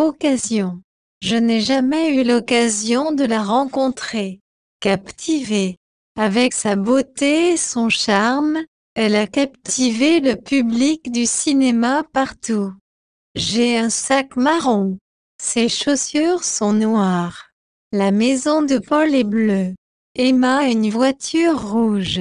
Occasion. Je n'ai jamais eu l'occasion de la rencontrer. Captivée. Avec sa beauté et son charme, elle a captivé le public du cinéma partout. J'ai un sac marron. Ses chaussures sont noires. La maison de Paul est bleue. Emma a une voiture rouge.